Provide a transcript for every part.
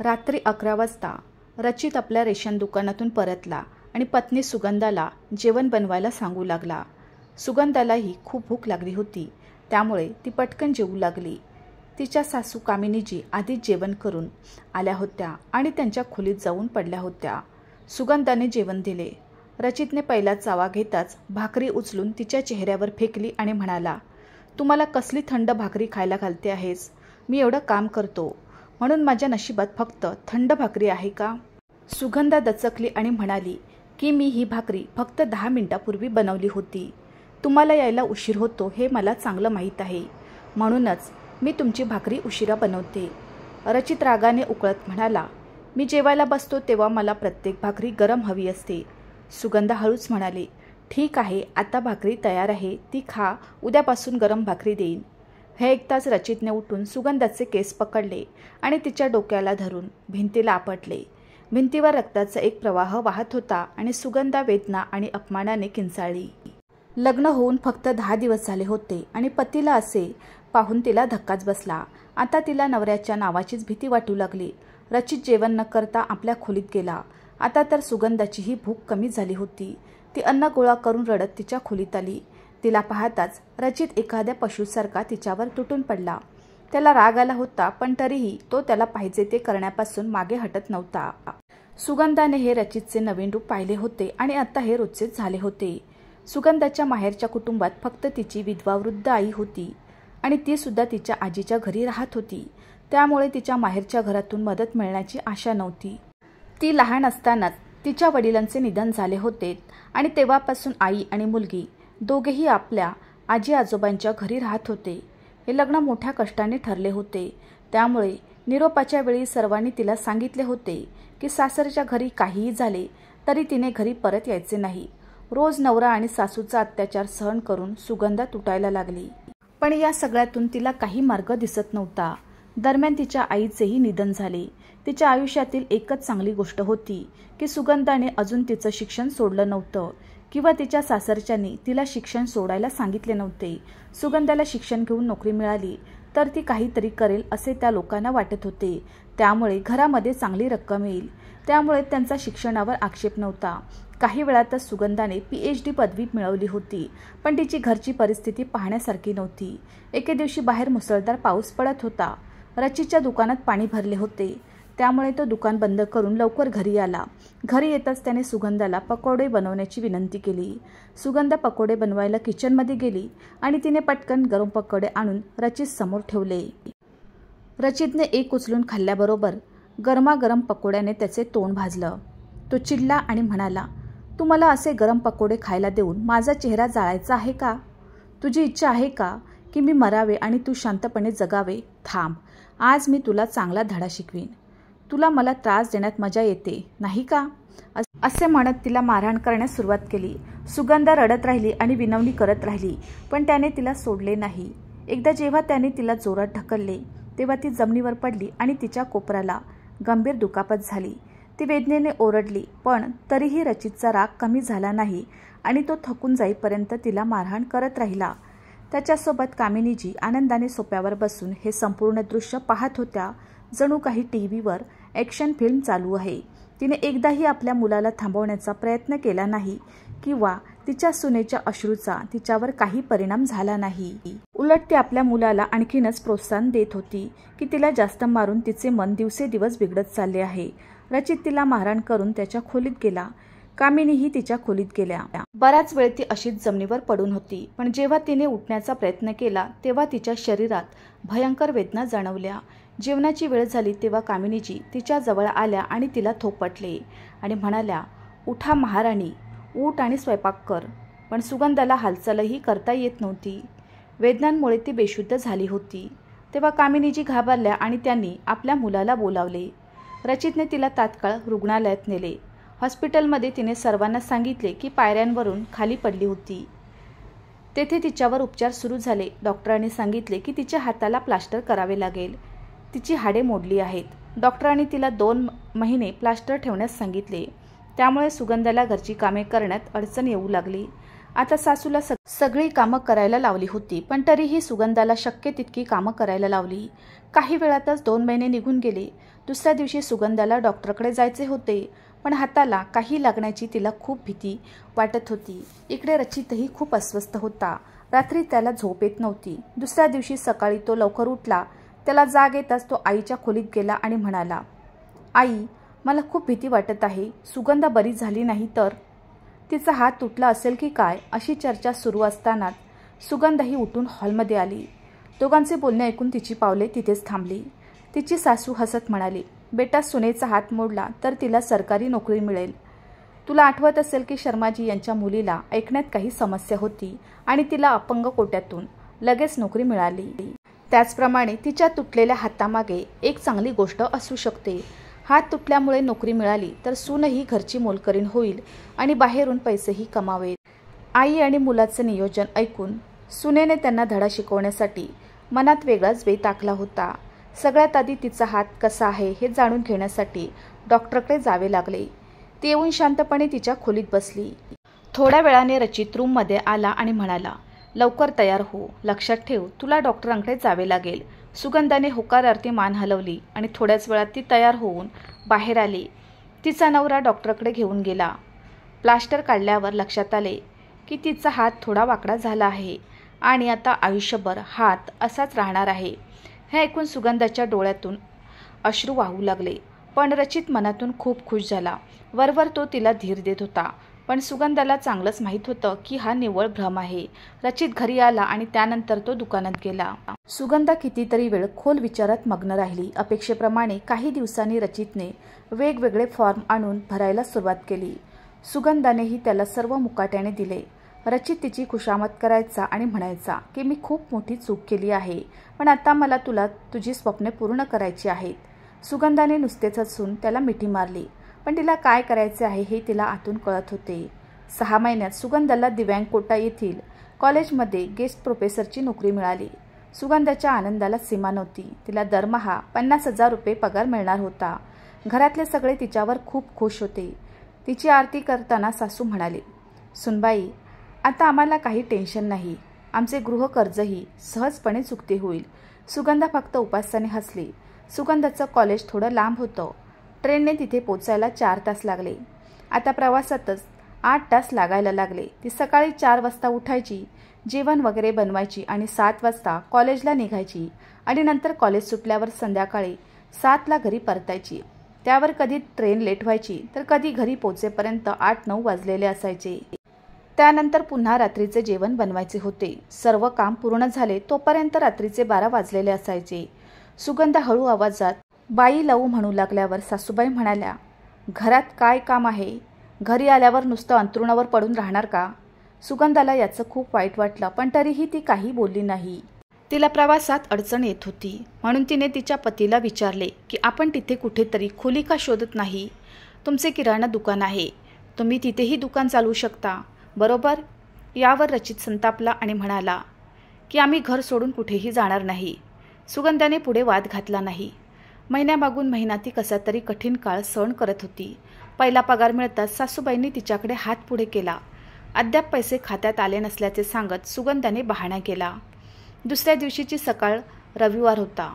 रात्री अकरा वाजता रचित आपल्या रेशन दुकानातून परतला आणि पत्नी सुगंधाला जेवण बनवायला सांगू लागला सुगंधालाही खूप भूक लागली होती त्यामुळे ती पटकन जेवू लागली तिच्या सासू कामिनीजी आधीच जेवण करून आल्या होत्या आणि त्यांच्या खोलीत जाऊन पडल्या होत्या सुगंधाने जेवण दिले रचितने पहिला चावा घेताच भाकरी उचलून तिच्या चेहऱ्यावर फेकली आणि म्हणाला तुम्हाला कसली थंड भाकरी खायला घालते आहेस मी एवढं काम करतो म्हणून माझ्या नशिबात फक्त थंड भाकरी आहे का सुगंधा दचकली आणि म्हणाली की मी ही भाकरी फक्त दहा मिनिटापूर्वी बनवली होती तुम्हाला यायला उशीर होतो हे मला चांगलं माहीत आहे म्हणूनच मी तुमची भाकरी उशिरा बनवते रचित रागाने उकळत म्हणाला मी जेवायला बसतो तेव्हा मला प्रत्येक भाकरी गरम हवी असते सुगंधा हळूच म्हणाले ठीक आहे आता भाकरी तयार आहे ती खा उद्यापासून गरम भाकरी देईन हे ऐकताच रचितने उठून सुगंधाचे केस पकडले आणि तिच्या डोक्याला धरून भिंतीला आपटले भिंतीवर रक्ताचा एक प्रवाह वाहत होता आणि सुगंधा वेदना आणि अपमानाने किंचाळली लग्न होऊन फक्त दहा दिवस झाले होते आणि पतीला असे पाहून तिला धक्काच बसला आता तिला नवऱ्याच्या नावाचीच भीती वाटू लागली रचित जेवण न करता आपल्या खोलीत गेला आता तर सुगंधाचीही भूक कमी झाली होती ती अन्न गोळा करून रडत तिच्या खोलीत आली तिला पाहताच रचित एखाद्या पशुसारखा तिच्यावर तुटून पडला त्याला राग आला होता पण तरीही तो त्याला पाहिजे ते करण्यापासून मागे हटत नव्हता सुगंधाने हे रचितचे नवीन रूप पाहिले होते आणि आता हे रोजचेच झाले होते सुगंधाच्या माहेरच्या कुटुंबात फक्त तिची विधवा वृद्ध आई होती आणि ती सुद्धा तिच्या आजीच्या घरी राहत होती त्यामुळे तिच्या माहेरच्या घरातून मदत मिळण्याची आशा नव्हती ती लहान असतानाच तिच्या वडिलांचे निधन झाले होते आणि तेव्हापासून आई आणि मुलगी दोघेही आपल्या आजी आजोबांच्या घरी राहत होते हे लग्न मोठ्या कष्टाने ठरले होते त्यामुळे निरोपाच्या वेळी सर्वांनी तिला सांगितले होते की सासरच्या घरी काहीही झाले तरी तिने घरी परत यायचे नाही रोज नवरा आणि सासूचा अत्याचार सहन करून सुगंधा तुटायला लागली पण या सगळ्यातून तिला काही मार्ग दिसत नव्हता दरम्यान तिच्या आईचेही निधन झाले तिच्या आयुष्यातील एकच चांगली गोष्ट होती की सुगंधाने अजून तिचं शिक्षण सोडलं नव्हतं किंवा तिच्या सासरच्यांनी तिला शिक्षण सोडायला सांगितले नव्हते सुगंधाला शिक्षण घेऊन नोकरी मिळाली तर ती काहीतरी करेल असे त्या लोकांना वाटत होते त्यामुळे घरामध्ये चांगली रक्कम येईल त्यामुळे त्यांचा शिक्षणावर आक्षेप नव्हता काही वेळातच सुगंधाने पी एच डी पदवी मिळवली होती पण तिची घरची परिस्थिती पाहण्यासारखी नव्हती एके दिवशी बाहेर मुसळधार पाऊस पडत होता रचीच्या दुकानात पाणी भरले होते त्यामुळे तो दुकान बंद करून लवकर घरी आला घरी येताच त्याने सुगंधाला पकोडे बनवण्याची विनंती केली सुगंधा पकोडे बनवायला किचनमध्ये गेली आणि तिने पटकन गरम पकोडे आणून रचित समोर ठेवले रचितने एक उचलून खाल्ल्याबरोबर गरमागरम पकोड्याने त्याचे तोंड भाजलं तो चिडला आणि म्हणाला तू मला असे गरम पकोडे खायला देऊन माझा चेहरा जाळायचा आहे का तुझी इच्छा आहे का की मी मरावे आणि तू शांतपणे जगावे थांब आज मी तुला चांगला धडा शिकवीन तुला मला त्रास देण्यात मजा येते नाही का असे म्हणत तिला मारहाण करण्यास सुरुवात केली सुगंधा रडत राहिली आणि विनवणी करत राहिली पण त्याने तिला सोडले नाही एकदा जेव्हा त्याने तिला जोरात ढकलले तेव्हा ती जमिनीवर पडली आणि तिच्या कोपराला गंभीर दुखापत झाली ती वेदनेने ओरडली पण तरीही रचितचा राग कमी झाला नाही आणि तो थकून जाईपर्यंत तिला मारहाण करत राहिला त्याच्यासोबत कामिनीजी आनंदाने सोप्यावर बसून हे संपूर्ण दृश्य पाहत होत्या जणू काही टी व्हीवर ॲक्शन फिल्म चालू आहे तिने एकदाही आपल्या मुलाला थांबवण्याचा प्रयत्न केला नाही किंवा तिच्या सुनेच्या अश्रूचा तिच्यावर काही परिणाम झाला नाही उलट ती आपल्या मुलाला आणखीनच प्रोत्साहन देत होती की तिला जास्त मारून तिचे मन दिवसेदिवस बिघडत चालले आहे रचित तिला मारहाण करून त्याच्या खोलीत गेला कामिनीही तिच्या खोलीत गेल्या बऱ्याच वेळ ती अशीच जमिनीवर पडून होती पण जेव्हा तिने उठण्याचा प्रयत्न केला तेव्हा तिच्या शरीरात भयंकर वेदना जाणवल्या जेवणाची वेळ झाली तेव्हा कामिनीजी तिच्या जवळ आल्या आणि तिला थोपटले आणि म्हणाल्या उठा महाराणी ऊट आणि स्वयंपाक कर पण सुगंधाला हालचालही करता येत नव्हती वेदनांमुळे ती बेशुद्ध झाली होती तेव्हा कामिनीजी घाबरल्या आणि त्यांनी आपल्या मुलाला बोलावले रचितने तिला तात्काळ रुग्णालयात नेले हॉस्पिटलमध्ये तिने सर्वांना सांगितले की पायऱ्यांवरून खाली पडली होती तेथे तिच्यावर उपचार सुरू झाले डॉक्टरांनी सांगितले की तिच्या हाताला प्लास्टर करावे लागेल तिची हाडे मोडली आहेत डॉक्टरांनी तिला दोन महिने प्लास्टर ठेवण्यास सांगितले त्यामुळे सुगंधाला घरची कामे करण्यात अडचण येऊ लागली आता सासूला सग सगळी कामं करायला लावली होती पण तरीही सुगंधाला शक्य तितकी कामं करायला लावली काही वेळातच दोन महिने निघून गेले दुसऱ्या दिवशी सुगंधाला डॉक्टरकडे जायचे होते पण हाताला काही लागण्याची तिला खूप भीती वाटत होती इकडे रचितही खूप अस्वस्थ होता रात्री त्याला झोप येत नव्हती दुसऱ्या दिवशी सकाळी तो लवकर उठला त्याला जाग येताच तो आईच्या खोलीत गेला आणि म्हणाला आई मला खूप भीती वाटत आहे सुगंधा बरी झाली नाही तर तिचा हात तुटला असेल की काय अशी चर्चा सुरू असतानाच सुगंधाही उठून हॉलमध्ये आली दोघांचे बोलणे ऐकून तिची पावले तिथेच थांबली तिची सासू हसत म्हणाली बेटा सुनेचा हात मोडला तर तिला सरकारी नोकरी मिळेल तुला आठवत असेल की शर्माजी यांच्या मुलीला ऐकण्यात काही समस्या होती आणि तिला अपंग कोट्यातून लगेच नोकरी मिळाली त्याचप्रमाणे तिच्या तुटलेल्या हातामागे एक चांगली गोष्ट असू शकते हात तुटल्यामुळे नोकरी मिळाली तर सूनही घरची मोलकरीण होईल आणि बाहेरून पैसेही कमावेल आई आणि मुलाचं नियोजन ऐकून सुनेने त्यांना धडा शिकवण्यासाठी मनात वेगळाच वे टाकला होता सगळ्यात आधी तिचा हात कसा आहे हे जाणून घेण्यासाठी डॉक्टरकडे जावे लागले ती येऊन शांतपणे तिच्या खोलीत बसली थोड्या वेळाने रचित रूममध्ये आला आणि म्हणाला लवकर तयार हो लक्षात ठेव तुला डॉक्टरांकडे जावे लागेल सुगंधाने होकारार्थी मान हलवली आणि थोड्याच वेळात ती तयार होऊन बाहेर आली तिचा नवरा डॉक्टरकडे घेऊन गेला प्लास्टर काढल्यावर लक्षात आले की तिचा हात थोडा वाकडा झाला आहे आणि आता आयुष्यभर हात असाच राहणार आहे हे ऐकून सुगंधाच्या डोळ्यातून अश्रू वाहू लागले पण रचित मनातून खूप खुश झाला वरवर तो तिला धीर देत होता पण सुगंधाला चांगलंच माहीत होतं की हा निव्वळ भ्रम आहे रचित घरी आला आणि त्यानंतर तो दुकानात गेला सुगंधा कितीतरी वेळ खोल विचारात मग्न राहिली अपेक्षेप्रमाणे काही दिवसांनी रचितने वेगवेगळे फॉर्म आणून भरायला सुरुवात केली सुगंधानेही त्याला सर्व मुकाट्याने दिले रचित तिची खुशामत करायचा आणि म्हणायचा की मी खूप मोठी चूक केली आहे पण आता मला तुला तुझी स्वप्ने पूर्ण करायची आहेत सुगंधाने नुसतेच असून त्याला मिठी मारली पण तिला काय करायचे आहे हे तिला आतून कळत होते सहा महिन्यात सुगंधाला दिव्यांगकोटा येथील कॉलेजमध्ये गेस्ट प्रोफेसरची नोकरी मिळाली सुगंधाच्या आनंदाला सीमा नव्हती तिला दरमहा पन्नास हजार रुपये पगार मिळणार होता घरातले सगळे तिच्यावर खूप खुश होते तिची आरती करताना सासू म्हणाले सुनबाई आता आम्हाला काही टेन्शन नाही आमचे गृहकर्जही सहजपणे चुकते होईल सुगंधा फक्त उपासाने हसली सुगंधाचं कॉलेज थोडं लांब होतं ट्रेनने तिथे पोचायला चार तास लागले आता प्रवासातच आठ तास लागायला लागले ती सकाळी चार वाजता उठायची जेवण वगैरे बनवायची आणि सात वाजता कॉलेजला निघायची आणि नंतर कॉलेज सुटल्यावर संध्याकाळी सातला घरी परतायची त्यावर कधी ट्रेन लेट व्हायची तर कधी घरी पोचेपर्यंत आठ नऊ वाजलेले असायचे त्यानंतर पुन्हा रात्रीचे जेवण बनवायचे होते सर्व काम पूर्ण झाले तोपर्यंत रात्रीचे बारा वाजलेले असायचे सुगंध हळू आवाजात बाई लावू म्हणू लागल्यावर सासूबाई म्हणाल्या घरात काय काम आहे घरी आल्यावर नुसतं अंतरुणावर पडून राहणार का सुगंधाला याचं खूप वाईट वाटलं पण तरीही ती काही बोलली नाही तिला प्रवासात अडचण येत होती म्हणून तिने तिच्या पतीला विचारले की आपण तिथे कुठेतरी खोली का शोधत नाही तुमचे किराणा दुकान आहे तुम्ही तिथेही दुकान चालवू शकता बरोबर यावर रचित संतापला आणि म्हणाला की आम्ही घर सोडून कुठेही जाणार नाही सुगंधाने पुढे वाद घातला नाही महिन्यामागून महिना ती कसा तरी कठीण काळ सहन करत होती पहिला पगार मिळताच सासूबाईंनी तिच्याकडे हात पुढे केला अद्याप पैसे खात्यात आले नसल्याचे सांगत सुगंधाने बहाणा केला दुसऱ्या दिवशीची सकाळ रविवार होता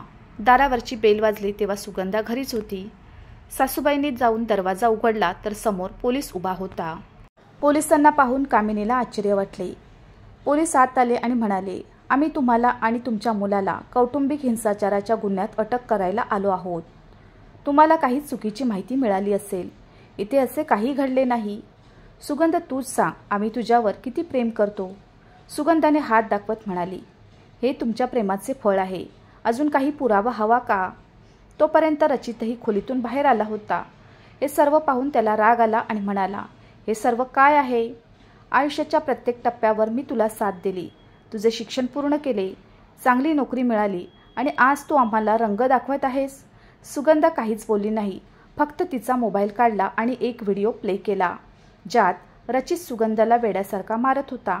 दारावरची बेल वाजली तेव्हा सुगंधा घरीच होती सासूबाईंनी जाऊन दरवाजा उघडला तर समोर पोलीस उभा होता पोलिसांना पाहून कामिनीला आश्चर्य वाटले पोलीस आत आले आणि म्हणाले आम्ही तुम्हाला आणि तुमच्या मुलाला कौटुंबिक हिंसाचाराच्या गुन्ह्यात अटक करायला आलो आहोत तुम्हाला काही चुकीची माहिती मिळाली असेल इथे असे काही घडले नाही सुगंध तूच सांग आम्ही तुझ्यावर किती प्रेम करतो सुगंधाने हात दाखवत म्हणाली हे तुमच्या प्रेमाचे फळ आहे अजून काही पुरावा हवा का तोपर्यंत रचितही खोलीतून बाहेर आला होता हे सर्व पाहून त्याला राग आला आणि म्हणाला हे सर्व काय आहे आयुष्याच्या प्रत्येक टप्प्यावर मी तुला साथ दिली तुझे शिक्षण पूर्ण केले चांगली नोकरी मिळाली आणि आज तू आम्हाला रंग दाखवत आहेस सुगंधा काहीच बोलली नाही फक्त तिचा मोबाईल काढला आणि एक व्हिडिओ प्ले केला ज्यात रचित सुगंधाला वेड्यासारखा मारत होता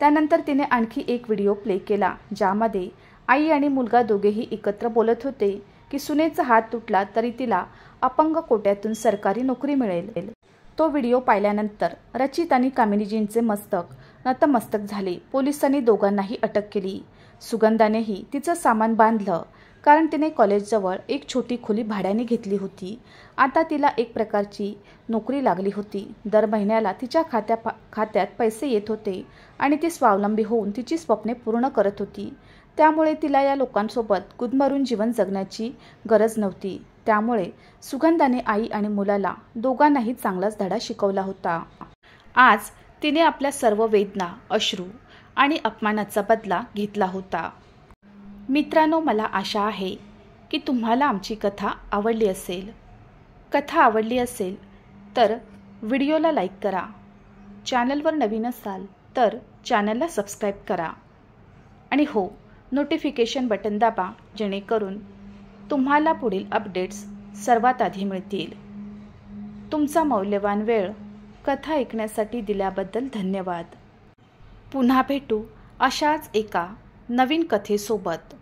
त्यानंतर तिने आणखी एक व्हिडिओ प्ले केला ज्यामध्ये आई आणि मुलगा दोघेही एकत्र बोलत होते की सुनेचा हात तुटला तरी तिला अपंग कोट्यातून सरकारी नोकरी मिळेल तो व्हिडिओ पाहिल्यानंतर रचित आणि कामिनीजींचे मस्तक नतमस्तक झाले पोलिसांनी दोघांनाही अटक केली सुगंधानेही तिचं सामान बांधलं कारण तिने कॉलेजजवळ एक छोटी खोली भाड्याने घेतली होती आता तिला एक प्रकारची नोकरी लागली होती दर महिन्याला तिच्या खात्या खात्यात पैसे येत होते आणि ती स्वावलंबी होऊन तिची स्वप्ने पूर्ण करत होती त्यामुळे तिला या लोकांसोबत गुदमरून जीवन जगण्याची गरज नव्हती त्यामुळे सुगंधाने आई आणि मुलाला दोघांनाही चांगलाच धडा शिकवला होता आज तिने आपल्या सर्व वेदना अश्रू आणि अपमानाचा बदला घेतला होता मित्रांनो मला आशा आहे की तुम्हाला आमची कथा आवडली असेल कथा आवडली असेल तर व्हिडिओला लाईक करा चॅनलवर नवीन असाल तर चॅनलला सबस्क्राईब करा आणि हो नोटिफिकेशन बटन दाबा जेणेकरून तुम्हाला पुढील अपडेट्स सर्वात आधी मिळतील तुमचा मौल्यवान वेळ कथा ऐकण्यासाठी दिल्याबद्दल धन्यवाद पुन्हा भेटू अशाच एका नवीन कथेसोबत